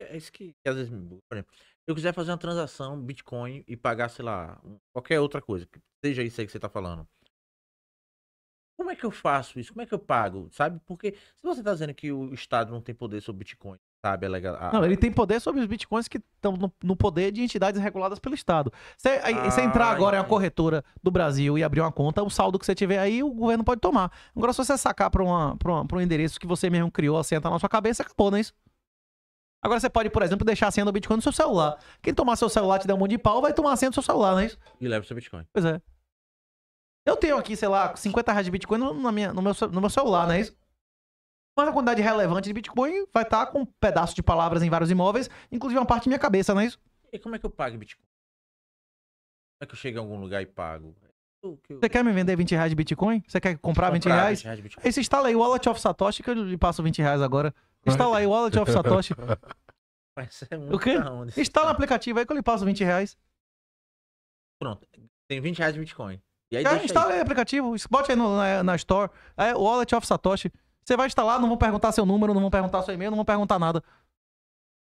É, é isso que às vezes me Por exemplo, se eu quiser fazer uma transação Bitcoin e pagar, sei lá, qualquer outra coisa, que seja isso aí que você tá falando. Como é que eu faço isso? Como é que eu pago? Sabe? Porque se você tá dizendo que o Estado não tem poder sobre Bitcoin, sabe? É a... Não, ele tem poder sobre os bitcoins que estão no, poder de entidades reguladas pelo Estado. Se é, ah, você entrar agora em uma corretora do Brasil e abrir uma conta, o saldo que você tiver aí, o governo pode tomar. Agora, se você sacar para um endereço que você mesmo criou, assenta na sua cabeça, acabou, não é isso? Agora você pode, por exemplo, deixar a senha do Bitcoin no seu celular. Quem tomar seu celular te der um monte de pau, vai tomar a senha do seu celular, não é isso? E leva o seu Bitcoin. Pois é. Eu tenho aqui, sei lá, 50 reais de Bitcoin no, minha, no, meu, no meu celular, não é isso? Mas a quantidade relevante de Bitcoin vai estar tá com um pedaço de palavras em vários imóveis, inclusive uma parte da minha cabeça, não é isso? E como é que eu pago Bitcoin? Como é que eu chego em algum lugar e pago? eu... Você quer me vender 20 reais de Bitcoin? Você quer comprar, comprar 20 reais? 20 reais Aí você instala aí o Wallet of Satoshi que eu lhe passo 20 reais agora. Instala aí, Wallet of Satoshi. Mas é muito o quê? Instala o aplicativo aí que eu lhe passo 20 reais. Pronto. Tem 20 reais de Bitcoin. E aí, instala aí o aplicativo, bote aí no, na, na Store. É, Wallet of Satoshi. Você vai instalar, não vão perguntar seu número, não vão perguntar seu e-mail, não vão perguntar nada.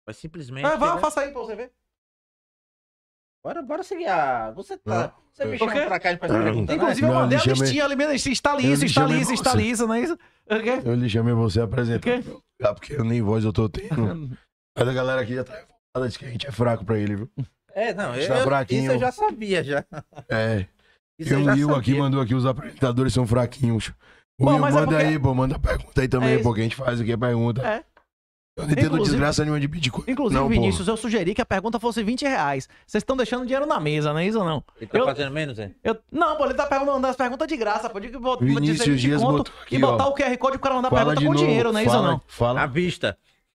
Vai simplesmente. Vai, é, vai, né? faça aí pra você ver. Bora, bora seguir a. Você tá. Você me chama pra cá e faz pergunta. Inclusive, né? eu mandei a listinha ali mesmo. Instale isso, instale isso, instale isso, não é isso? Okay. Eu lhe chamei você apresentar okay. meu ah, porque nem voz eu tô tendo. Mas a galera aqui já tá revoltada de que a gente é fraco pra ele, viu? É, não, tá eu, tá fraquinho. isso eu já sabia já. É. Isso eu, eu Will aqui mandou aqui, os apresentadores são fraquinhos. O Will, é manda é porque... aí, pô, manda pergunta aí também, é que a gente faz aqui a pergunta. É. Eu não entendo inclusive, desgraça nenhuma de Bitcoin. Inclusive, não, Vinícius, porra. eu sugeri que a pergunta fosse 20 reais. Vocês estão deixando dinheiro na mesa, não é isso ou não? Ele tá eu, fazendo menos, hein? Eu, não, pô, ele tá mandando as perguntas de graça, pode que vou, Vinícius Dias botou aqui, e botar ó, o QR Code pro cara mandar pergunta com novo, dinheiro, não é isso ou não? Fala. À vista.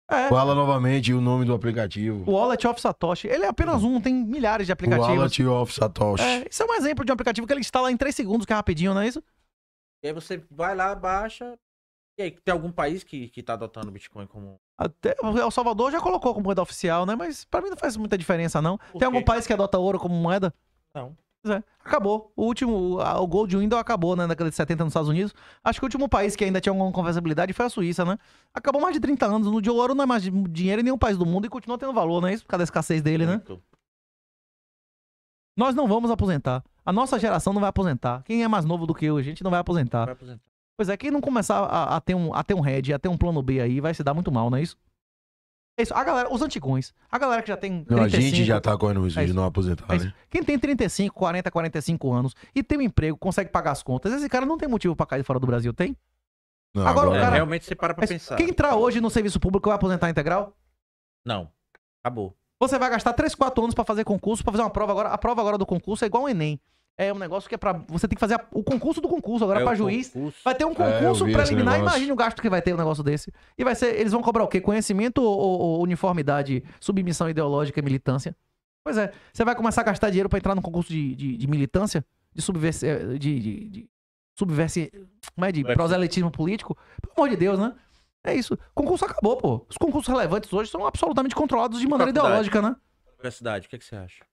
É. Fala novamente o nome do aplicativo. O Wallet of Satoshi. Ele é apenas um, tem milhares de aplicativos. Wallet of Satoshi. É, isso é um exemplo de um aplicativo que ele instala em 3 segundos, que é rapidinho, não é isso? E aí você vai lá, baixa. E aí, tem algum país que, que tá adotando o Bitcoin como até, o El Salvador já colocou como moeda oficial, né? Mas para mim não faz muita diferença, não. Tem algum país que adota ouro como moeda? Não. É, acabou. O último, o Gold Window acabou, né? Na década de 70 nos Estados Unidos. Acho que o último país que ainda tinha alguma conversibilidade foi a Suíça, né? Acabou mais de 30 anos. No de ouro não é mais dinheiro em nenhum país do mundo e continua tendo valor, né? Isso por causa da escassez dele, né? Nós não vamos aposentar. A nossa geração não vai aposentar. Quem é mais novo do que eu, a gente não vai aposentar. Vai aposentar. Pois é, quem não começar a, a, ter um, a ter um head, a ter um plano B aí, vai se dar muito mal, não é isso? É isso. A galera, os antigões. A galera que já tem. 35, não, a gente já tá correndo risco é de não é aposentar, é né? Quem tem 35, 40, 45 anos e tem um emprego, consegue pagar as contas, esse cara não tem motivo pra cair fora do Brasil, tem? Não, agora, agora é, cara, realmente você para pra pensar. Quem entrar hoje no serviço público vai aposentar integral? Não. Acabou. Você vai gastar 3, 4 anos para fazer concurso, para fazer uma prova agora. A prova agora do concurso é igual o Enem. É um negócio que é pra. Você tem que fazer a, o concurso do concurso agora é pra juiz. Concurso. Vai ter um é, concurso é, preliminar. Imagina o gasto que vai ter um negócio desse. E vai ser. Eles vão cobrar o quê? Conhecimento ou, ou uniformidade, submissão ideológica e militância? Pois é. Você vai começar a gastar dinheiro para entrar no concurso de, de, de militância? De subversão eh, De, de, de Como é? De proselitismo político? Pelo amor de Deus, né? É isso. O concurso acabou, pô. Os concursos relevantes hoje são absolutamente controlados de maneira ideológica, né? Universidade, o que, é que você acha?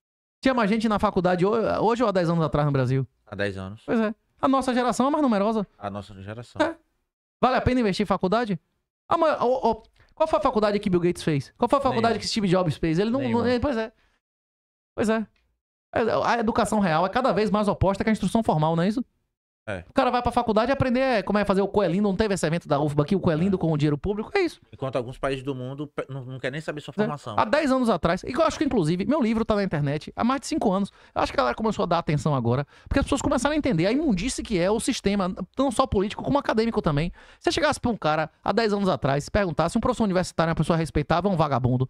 Tinha mais gente na faculdade hoje ou há 10 anos atrás no Brasil? Há 10 anos. Pois é. A nossa geração é mais numerosa. A nossa geração. É. Vale a pena investir em faculdade? Ah, mas, qual foi a faculdade que Bill Gates fez? Qual foi a faculdade Nenhum. que Steve Jobs fez? Ele não. não pois é. Pois é. A educação real é cada vez mais oposta que a instrução formal, não é isso? É. O cara vai pra faculdade aprender é, como é fazer o Coelhinho. Não teve esse evento da UFBA aqui, o Coelhinho é. com o dinheiro público. É isso. Enquanto alguns países do mundo não, não querem nem saber sua né? formação. É. Há 10 anos atrás. E eu acho que, inclusive, meu livro tá na internet há mais de 5 anos. Eu acho que a galera começou a dar atenção agora. Porque as pessoas começaram a entender a imundice que é o sistema, não só político, como acadêmico também. Se chegasse pra um cara há 10 anos atrás, se perguntasse, um professor universitário, uma pessoa respeitável, é um vagabundo.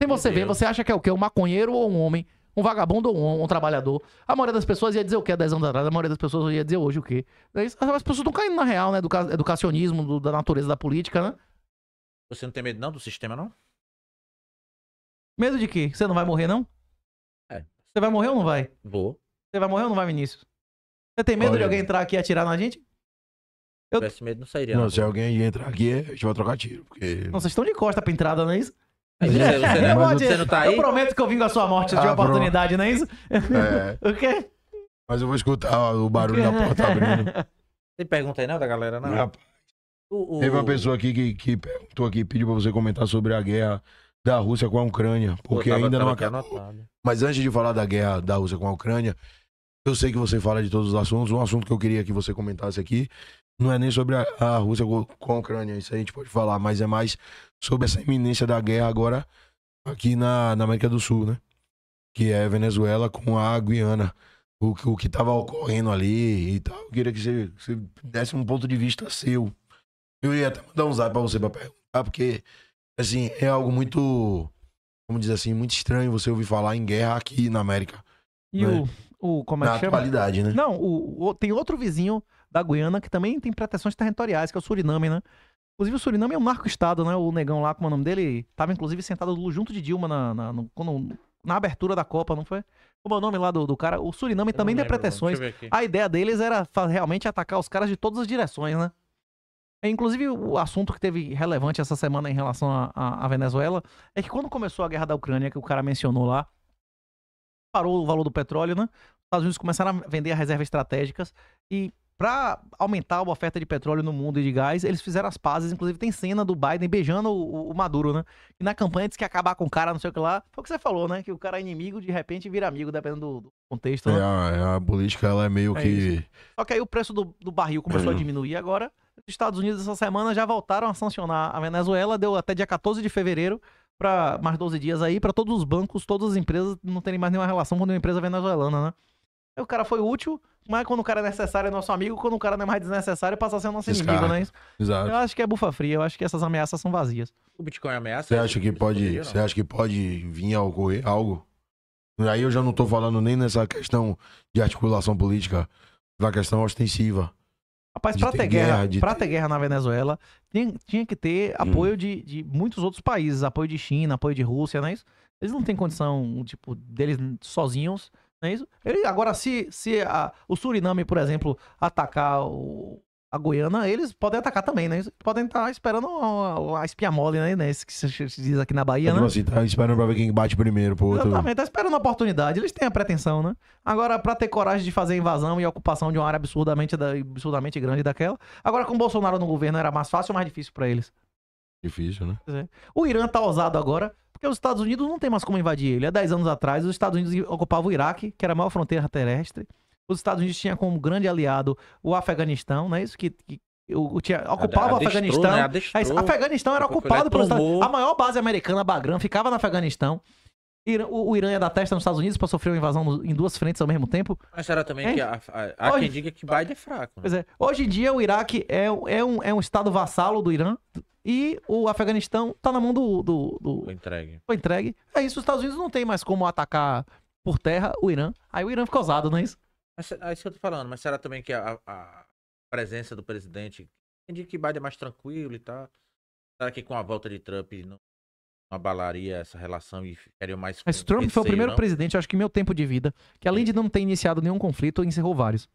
Sem você ver, você acha que é o quê? Um maconheiro ou um homem? um vagabundo ou um, um, trabalhador. A maioria das pessoas ia dizer o que há 10 anos atrás, a maioria das pessoas ia dizer hoje o que. É As pessoas estão caindo na real, né? Do educacionismo, do, da natureza da política, né? Você não tem medo não do sistema, não? Medo de quê? Você não vai morrer, não? É. Você vai morrer ou não vai? Vou. Você vai morrer ou não vai, Vinícius? Você tem medo Olha. de alguém entrar aqui e atirar na gente? Eu... Se tivesse medo, não sairia. Não, se alguém entrar aqui, a gente vai trocar tiro. Porque... Não, vocês estão de costa pra entrada, não é isso? Você, você, não, você não tá aí? Eu prometo que eu vingo a sua morte ah, de oportunidade, não é isso? É. o quê? Mas eu vou escutar o barulho da porta abrindo. Tem pergunta aí não da galera, não? Rapaz. O, o... Teve uma pessoa aqui que, que perguntou aqui, pediu pra você comentar sobre a guerra da Rússia com a Ucrânia, porque tava, ainda não acabou. Mas antes de falar da guerra da Rússia com a Ucrânia, eu sei que você fala de todos os assuntos. Um assunto que eu queria que você comentasse aqui não é nem sobre a, a Rússia com a Ucrânia, isso a gente pode falar, mas é mais sobre essa iminência da guerra agora aqui na, na América do Sul, né? Que é Venezuela com a Guiana. O, o que estava ocorrendo ali e tal. Eu queria que você, você, desse um ponto de vista seu. Eu ia até mandar um zap pra você pra perguntar, porque, assim, é algo muito, vamos dizer assim, muito estranho você ouvir falar em guerra aqui na América. E né? o, o. Como é na que atualidade, né? Não, o, o, tem outro vizinho da Guiana que também tem pretensões territoriais, que é o Suriname, né? Inclusive o Suriname é um narco-estado, né? O negão lá, como é o nome dele, tava inclusive sentado junto de Dilma na, na, no, quando, na abertura da Copa, não foi? Como é o nome lá do, do cara? O Suriname eu também tem pretensões. A ideia deles era realmente atacar os caras de todas as direções, né? é inclusive, o assunto que teve relevante essa semana em relação à Venezuela é que quando começou a guerra da Ucrânia, que o cara mencionou lá, parou o valor do petróleo, né? Os Estados Unidos começaram a vender as reservas estratégicas e para aumentar a oferta de petróleo no mundo e de gás, eles fizeram as pazes. Inclusive, tem cena do Biden beijando o, o Maduro, né? E na campanha disse que acabar com o cara, não sei o que lá. Foi o que você falou, né? Que o cara é inimigo, de repente vira amigo, dependendo do, do contexto. Né? É, né? a, é, a, política, ela é meio é que. Isso. Só que aí o preço do, do barril começou a uhum. diminuir agora. Os Estados Unidos, essa semana, já voltaram a sancionar a Venezuela. Deu até dia 14 de fevereiro para mais 12 dias aí, para todos os bancos, todas as empresas não terem mais nenhuma relação com nenhuma empresa venezuelana, né? Aí o cara foi útil, mas quando o cara é necessário é nosso amigo, quando o cara não é mais desnecessário, passa a ser nosso inimigo, não é isso? Exato. Eu acho que é bufa fria, eu acho que essas ameaças são vazias. O Bitcoin é ameaça? Você acha que pode, você acha que pode vir a ocorrer algo? Aí eu já não tô falando nem nessa questão de articulação política, da questão ostensiva. Rapaz, pra ter, ter guerra, guerra de... pra ter guerra na Venezuela, tinha, tinha que ter hum. apoio hum. de, de muitos outros países, apoio de China, apoio de Rússia, não é isso? Eles não têm condição, tipo, deles sozinhos não é isso? Ele, agora, se, se a, o Suriname, por exemplo, atacar o, a Goiânia, eles podem atacar também, né? podem estar tá esperando a, a espinha mole, né? Esse né? que se diz aqui na Bahia, né? Assim, tá esperando pra ver quem bate primeiro, pô. Exatamente, tá esperando a oportunidade. Eles têm a pretensão, né? Agora, pra ter coragem de fazer invasão e ocupação de uma área absurdamente, da, absurdamente grande daquela. Agora, com o Bolsonaro no governo, era mais fácil ou mais difícil pra eles? Difícil, né? O Irã tá ousado agora porque os Estados Unidos não tem mais como invadir ele. Há 10 anos atrás, os Estados Unidos ocupavam o Iraque, que era a maior fronteira terrestre. Os Estados Unidos tinham como grande aliado o Afeganistão, não é isso? Que, que tinha, ocupava o Afeganistão. Né? Adestrou, Afeganistão era ocupado pelos Estados Unidos. A maior base americana, Bagram, ficava no Afeganistão. O, o Irã ia é dar testa nos Estados Unidos para sofrer uma invasão no, em duas frentes ao mesmo tempo. Mas será também que a, a, a hoje, quem diga que Biden é fraco. Né? Pois é. Hoje em dia, o Iraque é, é, um, é um estado vassalo do Irã e o Afeganistão tá na mão do. do, do... O entregue. O entregue. É isso, os Estados Unidos não tem mais como atacar por terra o Irã. Aí o Irã fica ousado, não é isso? Mas, é, é isso que eu tô falando, mas será também que a, a presença do presidente. Quem diga que Biden é mais tranquilo e tal. Será que com a volta de Trump não abalaria essa relação e ficaria mais. Mas Trump foi o primeiro não? presidente, acho que meu tempo de vida, que além de não ter iniciado nenhum conflito, encerrou vários.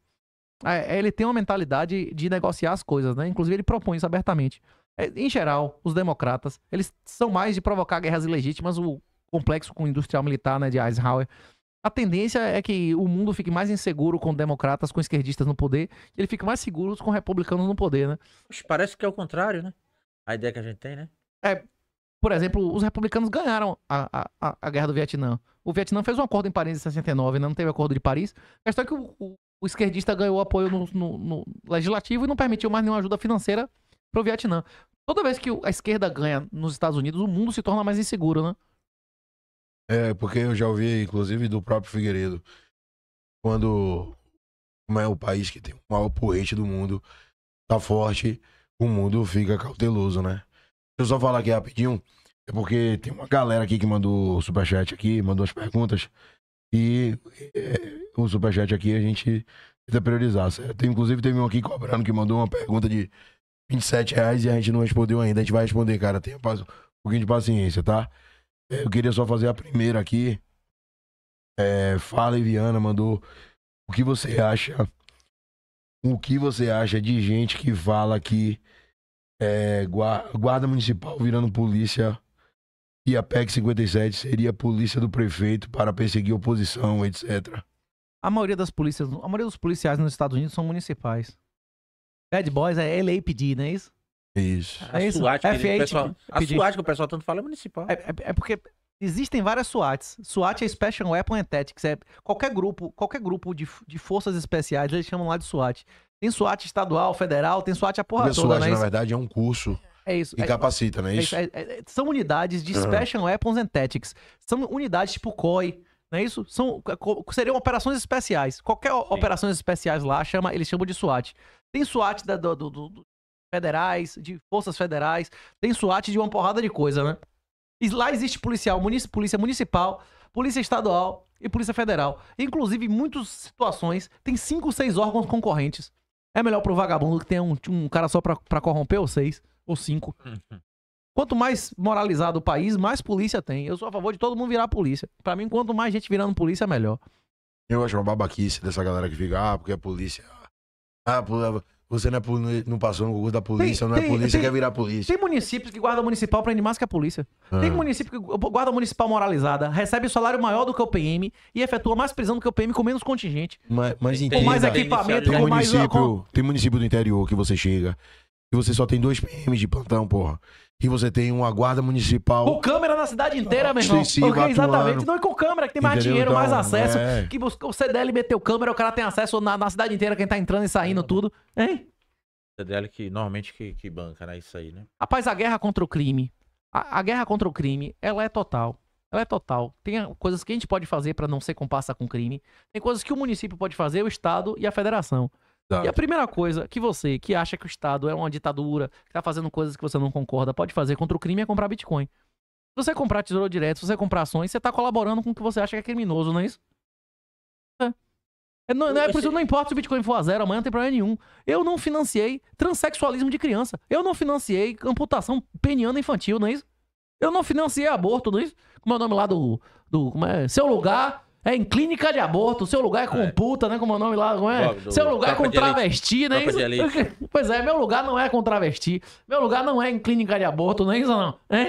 É, é, ele tem uma mentalidade de negociar as coisas, né? Inclusive, ele propõe isso abertamente. É, em geral, os democratas, eles são mais de provocar guerras ilegítimas, o complexo com o industrial militar, né, de Eisenhower. A tendência é que o mundo fique mais inseguro com democratas, com esquerdistas no poder, e ele fique mais seguro com republicanos no poder, né? Parece que é o contrário, né? A ideia que a gente tem, né? É, por exemplo, os republicanos ganharam a, a, a guerra do Vietnã. O Vietnã fez um acordo em Paris em 69, né? não teve acordo de Paris. A questão é que o, o, o esquerdista ganhou apoio no, no, no, legislativo e não permitiu mais nenhuma ajuda financeira para o Vietnã. Toda vez que a esquerda ganha nos Estados Unidos, o mundo se torna mais inseguro, né? É, porque eu já ouvi, inclusive, do próprio Figueiredo, quando como é o país que tem o maior porrete do mundo, tá forte, o mundo fica cauteloso, né? eu só falar aqui rapidinho. É porque tem uma galera aqui que mandou superchat aqui, mandou as perguntas. E é, o superchat aqui a gente precisa priorizar, certo? Inclusive teve um aqui cobrando que mandou uma pergunta de 27 reais e a gente não respondeu ainda. A gente vai responder, cara. Tenha um pouquinho de paciência, tá? É, eu queria só fazer a primeira aqui. É, Fala Viana mandou o que você acha. O que você acha de gente que fala que é, guarda municipal virando polícia e a PEC 57 seria a polícia do prefeito para perseguir oposição, etc. A maioria das polícias, a maioria dos policiais nos Estados Unidos são municipais. Bad Boys é LAPD, não é isso? Isso. É isso. A SWAT, que, pessoal, a SWAT que o pessoal tanto fala é municipal. É, é, é, porque existem várias SWATs. SWAT é Special Weapon and Tactics. É qualquer grupo, qualquer grupo de, de forças especiais, eles chamam lá de SWAT. Tem SWAT estadual, federal, tem SWAT a porra o toda, SWAT, né? na verdade, é um curso. É isso. E é, capacita, não é, é isso? É, é, é, são unidades de uhum. Special Weapons and Tactics. São unidades tipo COI, não é isso? São, seriam operações especiais. Qualquer Sim. operações especiais lá, chama, eles chamam de SWAT. Tem SWAT da, do, do, do, federais, de forças federais, tem SWAT de uma porrada de coisa, né? E lá existe policial, polícia municipal, polícia estadual e polícia federal. Inclusive, em muitas situações, tem cinco, seis órgãos concorrentes. É melhor pro vagabundo que tem um, um cara só pra, pra corromper ou seis, ou cinco. Quanto mais moralizado o país, mais polícia tem. Eu sou a favor de todo mundo virar polícia. Para mim, quanto mais gente virando polícia, melhor. Eu acho uma babaquice dessa galera que fica, ah, porque a polícia. Ah, você é não, é não passou no concurso da polícia, tem, não é tem, polícia, tem, quer virar polícia. Tem municípios que guarda municipal prende mais que é a polícia. Ah. Tem município que guarda municipal moralizada, recebe salário maior do que o PM e efetua mais prisão do que o PM com menos contingente. Mas, mas entenda, com mais equipamento, tem, com mais... Município, com... Tem município do interior que você chega e você só tem dois PMs de plantão, porra. E você tem uma guarda municipal. Com câmera na cidade inteira, meu irmão. Sim, Porque, exatamente. Não, é com câmera, que tem mais Entendeu? dinheiro, então, mais acesso. É. Que o CDL meteu câmera, o cara tem acesso na, na cidade inteira, quem tá entrando e saindo, tudo. Hein? CDL que normalmente que, que banca, né? Isso aí, né? Rapaz, a guerra contra o crime. A, a guerra contra o crime, ela é total. Ela é total. Tem coisas que a gente pode fazer para não ser comparsa com crime. Tem coisas que o município pode fazer, o Estado e a federação. Exato. E a primeira coisa que você, que acha que o Estado é uma ditadura, que tá fazendo coisas que você não concorda, pode fazer contra o crime é comprar Bitcoin. Se você comprar tesouro direto, se você comprar ações, você tá colaborando com o que você acha que é criminoso, não é isso? É. É, não, é, não, é por isso, não importa se o Bitcoin for a zero, amanhã não tem problema nenhum. Eu não financiei transexualismo de criança. Eu não financiei amputação peniana infantil, não é isso? Eu não financiei aborto, não é isso? Como é o nome lá do. do como é? Seu lugar é em clínica de aborto, seu lugar é com é. puta, né? Como é o nome lá, não é? Do, seu lugar é com travesti, né? Isso... pois é, meu lugar não é com travesti. Meu lugar não é em clínica de aborto, nem é isso não. É?